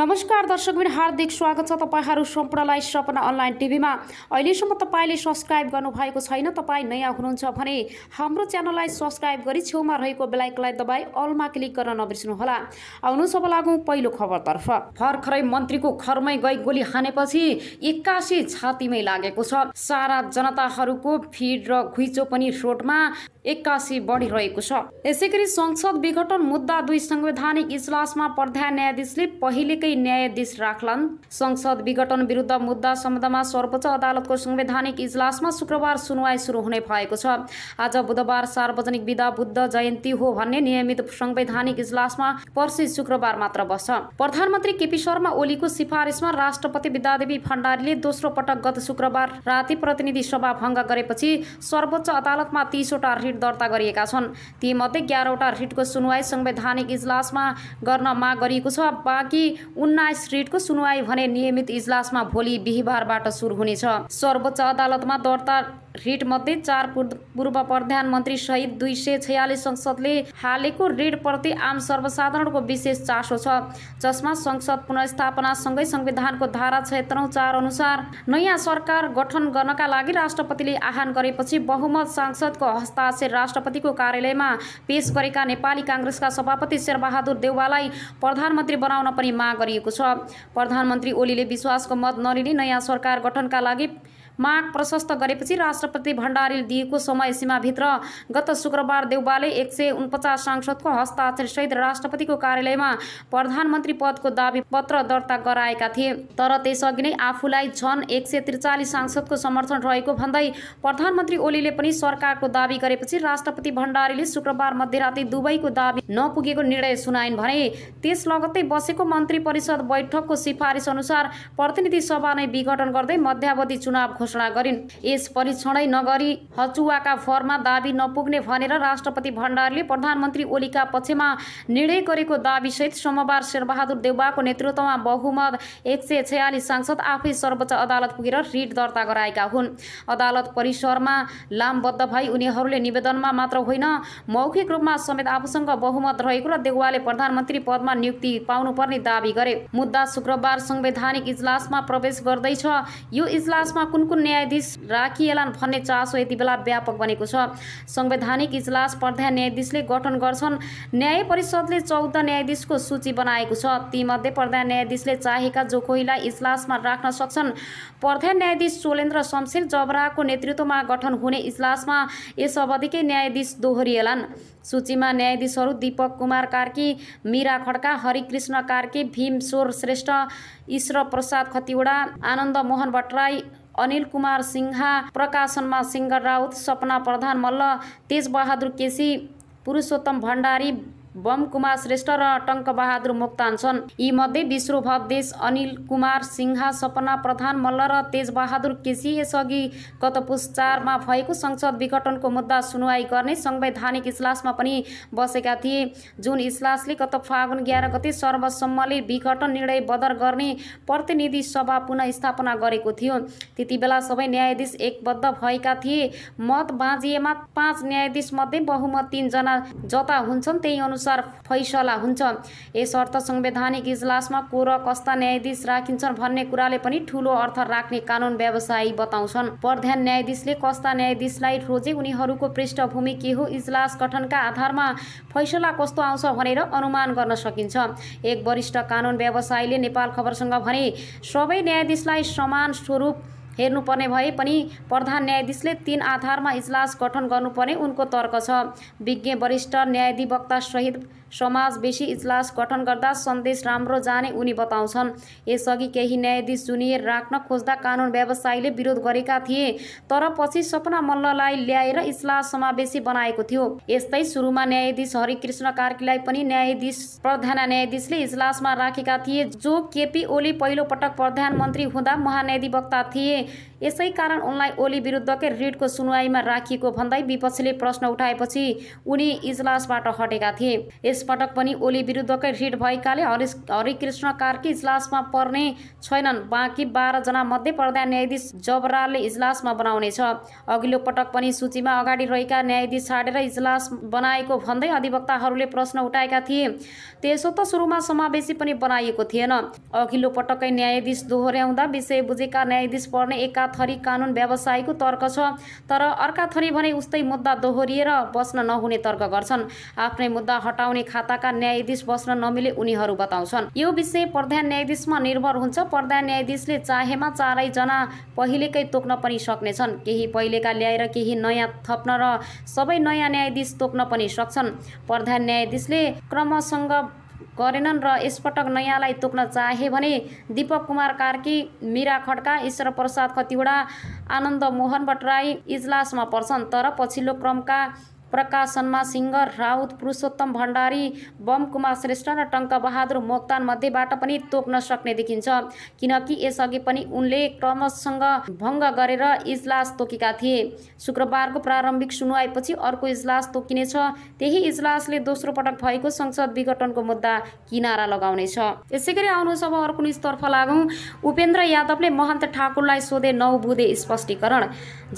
नमस्कार दर्शकबिन हार्दिक स्वागत छ तपाईँहरू सम्पूर्णलाई सपना अनलाइन टिभीमा अहिलेसम्म तपाईँले सब्सक्राइब गर्नुभएको छैन तपाईँ नयाँ हुनुहुन्छ भने हाम्रो च्यानललाई सब्सक्राइब गरी छेउमा रहेको बेलायकलाई दबाई अलमा क्लिक गर्न नबिर्सनुहोला आउनु अब लागौँ पहिलो खबरतर्फ भर्खरै मन्त्रीको घरमै गई गोली हानेपछि एक्कासी छातीमै लागेको छ सारा जनताहरूको भिड र घुइचो पनि रोडमा एक्कासी बढिरहेको छ यसै गरी संसद विघटन मुद्दा दुई संवैधानिक इजलासमा प्रधान न्यायाधीशले पहिलेकै दुई न्यायाधीश राख्लान् संसद विघटन विरुद्ध मुद्दा सम्बन्धमा सर्वोच्च अदालतको संवैधानिक इजलासमा शुक्रबार सुनवाई सुरु हुने भएको छ आज बुधबार सार्वजनिक विधा बुद्ध जयन्ती हो भन्ने नियमित संवैधानिक इजलासमा पर्सि शुक्रबार मात्र बस्छ प्रधानमन्त्री केपी शर्मा ओलीको सिफारिसमा राष्ट्रपति विद्यादेवी भण्डारीले दोस्रो पटक गत शुक्रबार राति प्रतिनिधि सभा भङ्ग गरेपछि सर्वोच्च अदालतमा तीसवटा रिट दर्ता गरिएका छन् तीमध्ये ग्यारवटा रिटको सुनवाई संवैधानिक इजलासमा गर्न माग गरिएको छ बाँकी उन्नाइस रिटको सुनवाई भने नियमित इजलासमा भोलि बिहिबारबाट सुरु हुनेछ सर्वोच्च अदालतमा दर्ता मध्ये चार पूर्व प्रधानमन्त्री सहित दुई सय छयालिस संसदले हालेको प्रति आम सर्वसाधारणको विशेष चासो छ जसमा संसद पुनर्स्थापनासँगै संविधानको धारा छयत्तरौँ चार अनुसार नयाँ सरकार गठन गर्नका लागि राष्ट्रपतिले आह्वान गरेपछि बहुमत सांसदको हस्ताक्षर राष्ट्रपतिको कार्यालयमा पेश गरेका नेपाली काङ्ग्रेसका सभापति शेरबहादुर देउवालाई प्रधानमन्त्री बनाउन पनि माग गरिएको छ प्रधानमन्त्री ओलीले विश्वासको मत नलिने नयाँ सरकार गठनका लागि माग प्रशस्त गरेपछि राष्ट्रपति भण्डारीले दिएको समय सीमाभित्र गत शुक्रबार देउबाले एक सय उनपचास सांसदको हस्ताक्षरसहित राष्ट्रपतिको कार्यालयमा प्रधानमन्त्री पदको दावी पत्र दर्ता गराएका थिए तर त्यसअघि नै आफूलाई झन एक सय त्रिचालिस सांसदको समर्थन रहेको भन्दै प्रधानमन्त्री ओलीले पनि सरकारको दावी गरेपछि राष्ट्रपति भण्डारीले शुक्रबार मध्यराति दुवैको दावी नपुगेको निर्णय सुनाइन् भने त्यस लगत्तै बसेको मन्त्री परिषद बैठकको सिफारिस अनुसार प्रतिनिधि सभा नै विघटन गर्दै मध्यावधि चुनाव घोषणा घोषणा गरिन् यस परीक्षणै नगरी हचुवाका फर्ममा दावी नपुग्ने भनेर राष्ट्रपति भण्डारले प्रधानमन्त्री ओलीका पक्षमा निर्णय गरेको दावीसहित सोमबार शेरबहादुर देउवाको नेतृत्वमा बहुमत एक सय छयालिस सांसद आफै सर्वोच्च अदालत पुगेर रिट दर्ता गराएका हुन् अदालत परिसरमा लामबद्ध भई उनीहरूले निवेदनमा मात्र होइन मौखिक रूपमा समेत आफूसँग बहुमत रहेको र देउवाले प्रधानमन्त्री पदमा नियुक्ति पाउनुपर्ने दावी गरे मुद्दा शुक्रबार संवैधानिक इजलासमा प्रवेश गर्दैछ यो इजलासमा कुन कुन न्यायाधीश राखिएला भन्ने चासो यति बेला व्यापक बनेको छ संवैधानिक इजलास प्रधान न्यायाधीशले गठन गर्छन् न्याय परिषदले चौध न्यायाधीशको सूची बनाएको छ तीमध्ये प्रधान न्यायाधीशले चाहेका जो कोहीलाई इजलासमा राख्न सक्छन् प्रधान न्यायाधीश चोलेन्द्र शमशेर जबराको नेतृत्वमा गठन हुने इजलासमा यस अवधिकै न्यायाधीश दोहोरिएलान् सूचीमा न्यायाधीशहरू दीपक कुमार कार्की मिरा खड्का हरिकृष्ण कार्की भीम सोर श्रेष्ठ ईश्वर प्रसाद खतिवडा आनन्द मोहन भट्टराई अनिल कुमार सिंहा प्रकाशनमा सिङ्गर राउत सपना प्रधान मल्ल तेजबहादुर केसी पुरुषोत्तम भण्डारी बम कुमार श्रेष्ठ र टङ्कबहादुर मोक्तान छन् यी मध्ये देश अनिल कुमार सिंहा सपना प्रधान मल्ल र तेजबहादुर केसी यसअघि गत चारमा भएको संसद विघटनको मुद्दा सुनवाई गर्ने संवैधानिक इजलासमा पनि बसेका थिए जुन इजलासले गत फागुन ग्यार गते सर्वसम्मले विघटन निर्णय बदर गर्ने प्रतिनिधि सभा पुनः स्थापना गरेको थियो त्यति बेला सबै न्यायाधीश एकबद्ध भएका थिए मत बाँझिएमा पाँच न्यायाधीशमध्ये बहुमत तिनजना जता हुन्छन् त्यही अनुसार अनुसार फैसला हुन्छ अर्थ संवैधानिक इजलासमा को र कस्ता न्यायाधीश राखिन्छन् भन्ने कुराले पनि ठुलो अर्थ राख्ने कानुन व्यवसायी बताउँछन् प्रधान न्यायाधीशले कस्ता न्यायाधीशलाई रोजे उनीहरूको पृष्ठभूमि के हो इजलास गठनका आधारमा फैसला कस्तो आउँछ भनेर अनुमान गर्न सकिन्छ एक वरिष्ठ कानुन व्यवसायीले नेपाल खबरसँग भने सबै न्यायाधीशलाई समान स्वरूप हेर्नुपर्ने भए पनि प्रधान न्यायाधीशले तीन आधारमा इजलास गठन गर्नुपर्ने उनको तर्क छ विज्ञ वरिष्ठ सहित समाज बेसी इजलास गठन गर्दा सन्देश राम्रो जाने उनी बताउँछन् यसअघि केही न्यायाधीश जुनियर राख्न खोज्दा कानुन व्यवसायीले विरोध गरेका थिए तर पछि सपना मल्ललाई ल्याएर इजलास समावेशी बनाएको थियो यस्तै सुरुमा न्यायाधीश हरिकृष्ण कार्कीलाई पनि न्यायाधीश प्रधान न्यायाधीशले इजलासमा राखेका थिए जो केपी ओली पहिलो पटक प्रधानमन्त्री हुँदा महान्याधिवक्ता थिए यसै कारण उनलाई ओली विरुद्धकै रिटको सुनवाईमा राखिएको भन्दै विपक्षीले प्रश्न उठाएपछि उनी इजलासबाट हटेका थिए यसपटक पनि ओली विरुद्धकै रिट भएकाले हरि हरिकृष्ण कार्की इजलासमा पर्ने छैनन् बाँकी बाह्रजना मध्ये प्रधान न्यायाधीश जबरालले इजलासमा बनाउनेछ अघिल्लो पटक पनि सूचीमा अगाडि रहेका न्यायाधीश छाडेर इजलास बनाएको भन्दै अधिवक्ताहरूले प्रश्न उठाएका थिए त्यसो त सुरुमा समावेशी पनि बनाइएको थिएन अघिल्लो पटकै न्यायाधीश दोहोऱ्याउँदा विषय बुझेका न्यायाधीश पर्ने एका थरी कानुन व्यवसायको तर्क छ तर अर्का थरी भने उस्तै मुद्दा दोहोरिएर बस्न नहुने तर्क गर्छन् आफ्नै मुद्दा हटाउने खाताका न्यायाधीश बस्न नमिले उनीहरू बताउँछन् यो विषय प्रधान न्यायाधीशमा निर्भर हुन्छ प्रधान न्यायाधीशले चाहेमा चारैजना पहिलेकै तोक्न पनि सक्नेछन् केही पहिलेका ल्याएर केही नयाँ थप्न र सबै नयाँ न्यायाधीश तोक्न पनि सक्छन् प्रधान न्यायाधीशले क्रमसँग गरेनन् र यसपटक नयाँलाई तोक्न चाहे भने दीपक कुमार कार्की मिरा खड्का ईश्वर प्रसाद खतिवडा आनन्द मोहन भट्टराई इजलासमा पर्छन् तर पछिल्लो क्रमका प्रकाशनमा सिङ्गर राउत पुरुषोत्तम भण्डारी बम कुमार श्रेष्ठ र टङ्क बहादुर मोक्तान मध्येबाट पनि तोक्न सक्ने देखिन्छ किनकि यसअघि पनि उनले क्रमशसँग भङ्ग गरेर इजलास तोकेका थिए शुक्रबारको प्रारम्भिक सुनवाईपछि अर्को इजलास तोकिनेछ त्यही इजलासले दोस्रो पटक भएको संसद विघटनको मुद्दा किनारा लगाउनेछ यसै गरी आउनुहोस् अब अर्को न्युजतर्फ लागौँ उपेन्द्र यादवले महन्त ठाकुरलाई सोधे नौ बुधे स्पष्टीकरण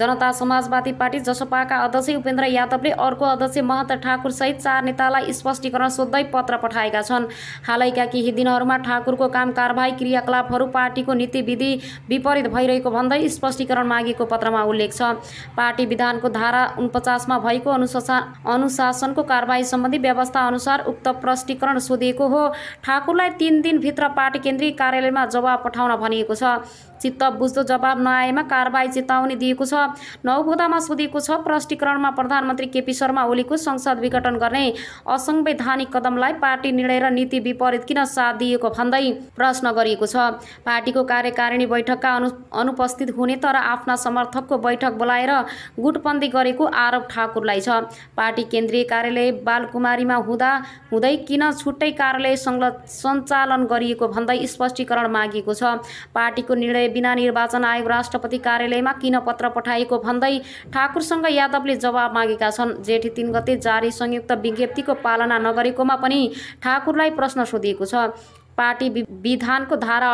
जनता समाजवादी पार्टी जसपाका अध्यक्ष उपेन्द्र यादवले अर्को अध्यक्ष ठाकुर सहित चार नेतालाई स्पष्टीकरण सोध्दै पत्र पठाएका छन् हालैका केही दिनहरूमा ठाकुरको काम कारवाही क्रियाकलापहरू पार्टीको नीतिविधि विपरीत भइरहेको भन्दै स्पष्टीकरण मागेको पत्रमा उल्लेख छ पार्टी विधानको धारा उनपचासमा भएको अनुशासन अनुशासनको कारवाही सम्बन्धी व्यवस्था अनुसार उक्त प्रष्टीकरण सोधिएको हो ठाकुरलाई तिन दिनभित्र पार्टी केन्द्रीय कार्यालयमा जवाब पठाउन भनिएको छ चित्त बुझ्दो जवाब नआएमा कारवाही चेतावनी दिएको छ नौबुदामा सोधिएको छ प्रष्टीकरणमा प्रधानमन्त्री केपी केपी शर्मा ओलीको संसद विघटन गर्ने असंवैधानिक कदमलाई पार्टी निर्णय र नीति विपरीत किन साथ दिएको भन्दै प्रश्न गरिएको छ पार्टीको कार्यकारिणी बैठकका अनु अनुपस्थित हुने तर आफ्ना समर्थकको बैठक बोलाएर गुटबन्दी गरेको आरोप ठाकुरलाई छ पार्टी केन्द्रीय कार्यालय बालकुमारीमा हुँदा हुँदै किन छुट्टै कार्यालय सञ्चालन गरिएको भन्दै स्पष्टीकरण मागिएको छ पार्टीको निर्णय बिना निर्वाचन आयोग राष्ट्रपति कार्यालयमा किन पत्र पठाइएको भन्दै ठाकुरसँग यादवले जवाब मागेका छन् जेठी तिन गते जारी संयुक्त विज्ञप्तिको पालना नगरेकोमा पनि ठाकुरलाई प्रश्न सोधिएको छ पार्टी विधानको धारा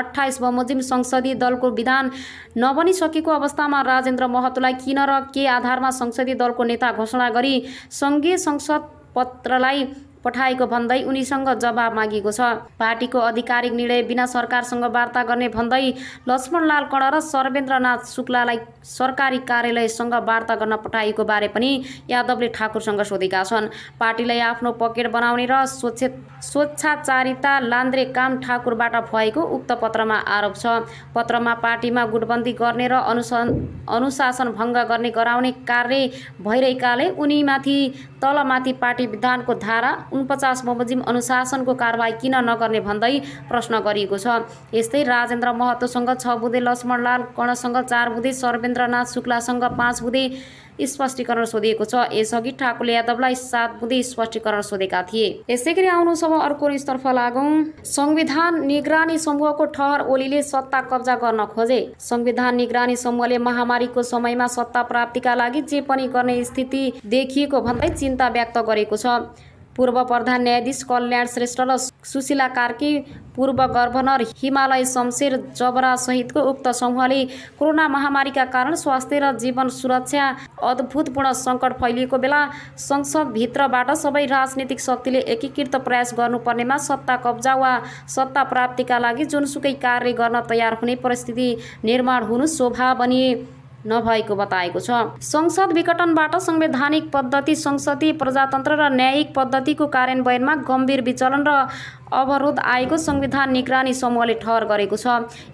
अठाइस बमोजिम संसदीय दलको विधान नबनिसकेको अवस्थामा राजेन्द्र महतोलाई किन र के आधारमा संसदीय दलको नेता घोषणा गरी सङ्घीय संसद पत्रलाई पठाएको भन्दै उनीसँग जवाब मागेको छ पार्टीको आधिकारिक निर्णय बिना सरकारसँग वार्ता गर्ने भन्दै लक्ष्मणलाल कडा र सर्वेन्द्रनाथ शुक्लालाई सरकारी कार्यालयसँग वार्ता गर्न पठाइएको बारे पनि यादवले ठाकुरसँग सोधेका छन् पार्टीलाई आफ्नो पकेट बनाउने र स्वच्छ स्वच्छाचारिता लान्द्रे काम ठाकुरबाट भएको उक्त पत्रमा आरोप छ पत्रमा पार्टीमा गुटबन्दी गर्ने र अनुसन् अनुशासन भङ्ग गर्ने गराउने कार्य भइरहेकाले उनीमाथि तलमाथि पार्टी विधानको धारा उनपचास बमोजिम अनुशासनको कारवाही किन नगर्ने भन्दै प्रश्न गरिएको छ यस्तै राजेन्द्र महतोसँग छ बुधे लक्ष्मणलाल कर्णसँग चार बुधे सर्वेन्द्रनाथ शुक्लासँग पाँच बुधे स्पष्टीकरण सोधिएको छ यसअघि ठाकुरले यादवलाई सात बुँदै स्पष्टीकरण सोधेका थिए यसै गरी आउनु अब अर्को न्युजतर्फ लागौँ संविधान निगरानी समूहको ठहर ओलीले सत्ता कब्जा गर्न खोजे संविधान निगरानी समूहले महामारीको समयमा सत्ता प्राप्तिका लागि जे पनि गर्ने स्थिति देखिएको भन्दै चिन्ता व्यक्त गरेको छ पूर्व प्रधान न्यायाधीश कल्याण श्रेष्ठ र सुशीला कार्की पूर्व गभर्नर हिमालय शमशेर सहितको उक्त समूहले कोरोना महामारीका कारण स्वास्थ्य र जीवन सुरक्षा अद्भुतपूर्ण सङ्कट फैलिएको बेला संसदभित्रबाट सबै राजनीतिक शक्तिले एकीकृत प्रयास गर्नुपर्नेमा सत्ता कब्जा वा सत्ता प्राप्तिका लागि जुनसुकै कार्य गर्न तयार हुने परिस्थिति निर्माण हुनु शोभा बनिए नभएको बताएको छ संसद विघटनबाट संवैधानिक पद्धति संसदीय प्रजातन्त्र र न्यायिक पद्धतिको कार्यान्वयनमा गम्भीर विचलन र अवरोध आएको संविधान निगरानी समूहले ठहर गरेको छ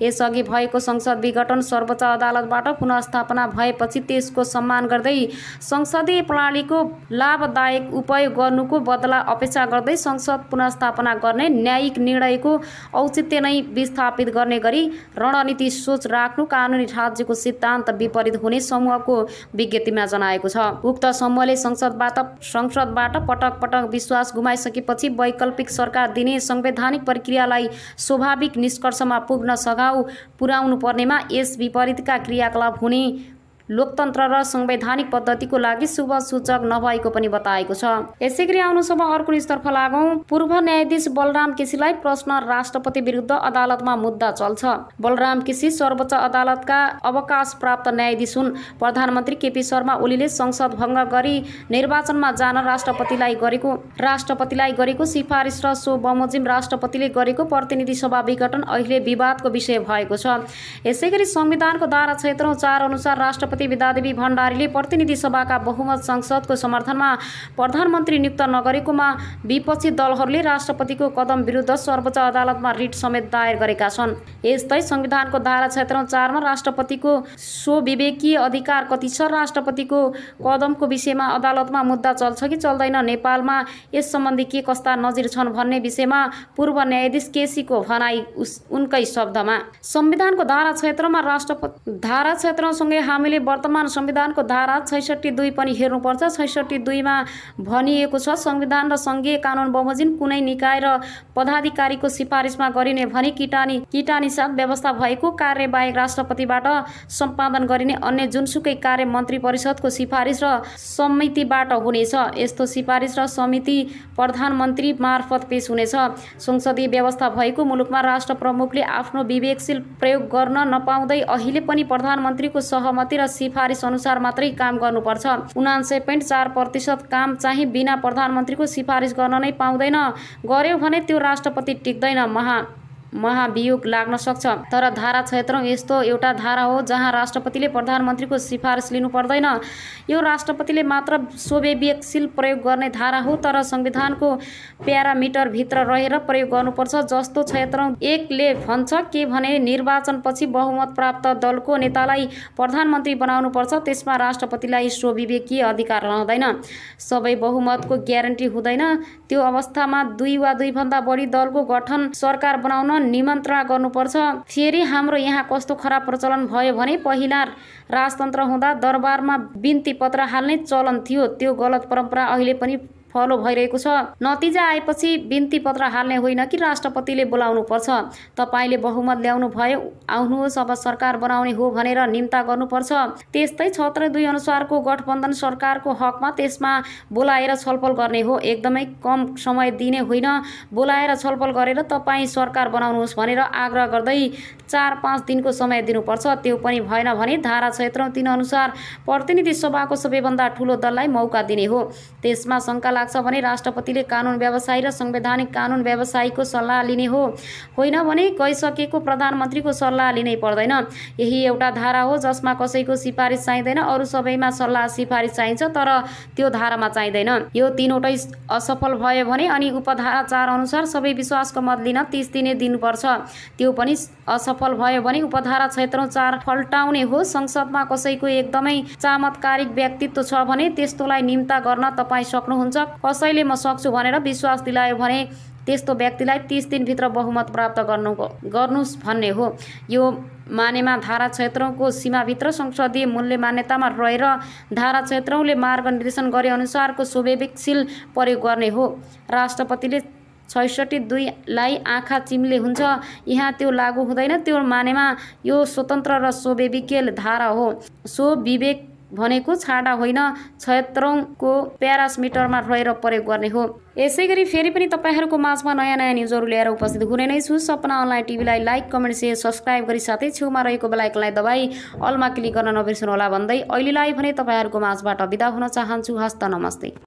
यसअघि भएको संसद विघटन सर्वोच्च अदालतबाट पुनस्थापना भएपछि त्यसको सम्मान गर्दै संसदीय प्रणालीको लाभदायक उपयोग गर्नुको बदला अपेक्षा गर्दै संसद पुनस्थापना गर्ने न्यायिक निर्णयको औचित्य नै विस्थापित गर्ने गरी रणनीति सोच राख्नु कानुनी राज्यको सिद्धान्त विपरीत हुने समूहको विज्ञप्तिमा जनाएको छ उक्त समूहले संसदबाट संसदबाट पटक पटक विश्वास गुमाइसकेपछि वैकल्पिक सरकार दिने संवैधानिक प्रक्रियालाई स्वाभाविक निष्कर्षमा पुग्न सघाउ पुर्याउनु पर्नेमा यस विपरीतका क्रियाकलाप हुने लोकतन्त्र र संवैधानिक पद्धतिको लागि शुभ सूचक नभएको पनि बताएको छ यसै गरी आउनु समय अर्को स्तरफ लागौं पूर्व न्यायाधीश बलराम केसीलाई प्रश्न राष्ट्रपति विरुद्ध अदालतमा मुद्दा चल्छ बलराम केसी सर्वोच्च अदालतका अवकाश प्राप्त न्यायाधीश हुन् प्रधानमन्त्री केपी शर्मा ओलीले संसद भङ्ग गरी निर्वाचनमा जान राष्ट्रपतिलाई गरेको राष्ट्रपतिलाई गरेको सिफारिस र सो बमोजिम राष्ट्रपतिले गरेको प्रतिनिधि सभा विघटन अहिले विवादको विषय भएको छ यसै गरी संविधानको धारा क्षेत्र चार अनुसार राष्ट्र राष्ट्रपति विद्यादेवी भण्डारीले प्रतिनिधि सभाका बहुमत संसदको समर्थनमा प्रधानमन्त्री नियुक्त नगरेकोमा विपक्षी दलहरूले राष्ट्रपतिको कदम विरुद्ध सर्वोच्च अदालतमा रिट समेत दायर गरेका छन् यस्तै संविधानको धारा क्षेत्र चारमा राष्ट्रपतिको स्वविवेकीय अधिकार कति छ राष्ट्रपतिको कदमको विषयमा अदालतमा मुद्दा चल्छ कि चल्दैन नेपालमा यस सम्बन्धी के कस्ता नजिर छन् भन्ने विषयमा पूर्व न्यायाधीश केसीको भनाई उनकै शब्दमा संविधानको धारा क्षेत्रमा राष्ट्रपति धारा क्षेत्रसँगै हामीले वर्तमान संविधानको धारा छैसठी दुई पनि हेर्नुपर्छ छैसठी दुईमा भनिएको छ संविधान र सङ्घीय कानुन बमोजिम कुनै निकाय र पदाधिकारीको सिफारिसमा गरिने भनी किटानी किटानी साथ व्यवस्था भएको कार्यवाहक राष्ट्रपतिबाट सम्पादन गरिने अन्य जुनसुकै कार्य मन्त्री परिषदको सिफारिस र समितिबाट हुनेछ यस्तो सिफारिस र समिति प्रधानमन्त्री मार्फत पेश हुनेछ संसदीय व्यवस्था भएको मुलुकमा राष्ट्र प्रमुखले आफ्नो विवेकशील प्रयोग गर्न नपाउँदै अहिले पनि प्रधानमन्त्रीको सहमति र सिफारिस अनुसार मात्रै काम गर्नुपर्छ उनान्से पोइन्ट चार प्रतिशत काम चाहिँ बिना प्रधानमन्त्रीको सिफारिस गर्न नै पाउँदैन गर्यो भने त्यो राष्ट्रपति टिक्दैन महा महाभियोग लाग्न सक्छ तर धारा क्षेत्र यस्तो एउटा धारा हो जहाँ राष्ट्रपतिले प्रधानमन्त्रीको सिफारिस लिनु पर्दैन यो राष्ट्रपतिले मात्र स्वविवेकशील प्रयोग गर्ने धारा हो तर संविधानको प्यारामिटरभित्र रहेर प्रयोग गर्नुपर्छ जस्तो क्षेत्र एकले भन्छ के भने निर्वाचनपछि बहुमत प्राप्त दलको नेतालाई प्रधानमन्त्री बनाउनुपर्छ त्यसमा राष्ट्रपतिलाई स्वविवेकीय अधिकार रहँदैन सबै बहुमतको ग्यारेन्टी हुँदैन त्यो अवस्थामा दुई वा दुईभन्दा बढी दलको गठन सरकार बनाउन निमन्त्रणा गर्नुपर्छ फेरि हाम्रो यहाँ कस्तो खराब प्रचलन भयो भने पहिला राजतन्त्र हुँदा दरबारमा बिन्ती पत्र हाल्ने चलन थियो त्यो गलत परम्परा अहिले पनि फलो भइरहेको छ नतिजा आएपछि बिन्ती पत्र हाल्ने होइन कि राष्ट्रपतिले बोलाउनु पर्छ तपाईँले बहुमत ल्याउनु भयो आउनुहोस् अब सरकार बनाउने हो भनेर निम्ता गर्नुपर्छ त्यस्तै छत्र दुई अनुसारको गठबन्धन सरकारको हकमा त्यसमा बोलाएर छलफल गर्ने हो एकदमै कम समय दिने होइन बोलाएर छलफल गरेर तपाईँ सरकार बनाउनुहोस् भनेर आग्रह गर्दै चार पाँच दिनको समय दिनुपर्छ त्यो पनि भएन भने धारा क्षेत्र तिन अनुसार प्रतिनिधि सभाको सबैभन्दा ठुलो दललाई मौका दिने हो त्यसमा शङ्का लाग्छ भने राष्ट्रपतिले कानुन व्यवसाय र संवैधानिक कानुन व्यवसायीको सल्लाह लिने हो होइन भने गइसकेको प्रधानमन्त्रीको सल्लाह लिनै पर्दैन यही एउटा धारा हो जसमा कसैको सिफारिस चाहिँदैन अरू सबैमा सल्लाह सिफारिस चाहिन्छ तर त्यो धारामा चाहिँदैन यो तिनवटै असफल भयो भने अनि उपधारा चार अनुसार सबै विश्वासको मत लिन तिस दिने दिनुपर्छ त्यो पनि असफल भयो भने उपधारा क्षेत्र चार फल्टाउने हो संसदमा कसैको एकदमै चामत्कारिक व्यक्तित्व छ भने त्यस्तोलाई निम्ता गर्न तपाईँ सक्नुहुन्छ कसैले म सक्छु भनेर विश्वास दिलायो भने त्यस्तो व्यक्तिलाई तिस दिनभित्र बहुमत प्राप्त गर्नु गर्नुहोस् भन्ने हो यो मानेमा धारा क्षेत्रको सीमाभित्र संसदीय मूल्य मान्यतामा रहेर धारा क्षेत्रले मार्ग निर्देशन गरे अनुसारको स्ववेगशील प्रयोग गर्ने हो राष्ट्रपतिले छैसठी दुईलाई आँखा चिम्ले हुन्छ यहाँ त्यो लागू हुँदैन त्यो मानेमा यो स्वतन्त्र र स्वविज्ञ धारा हो स्वविवेक भनेको छाडा होइन छयत्रौँको प्यारासमिटरमा रहेर प्रयोग गर्ने हो यसै गरी फेरि पनि तपाईँहरूको माझमा नयाँ नयाँ न्युजहरू ल्याएर उपस्थित हुने नै छु सपना अनलाइन टिभीलाई लाइक कमेन्ट सेयर सब्सक्राइब गरी साथै छेउमा रहेको बेलायकलाई दबाई अलमा क्लिक गर्न नबिर्सनुहोला भन्दै अहिलेलाई भने तपाईँहरूको माझबाट विदा हुन चाहन्छु हस्त नमस्ते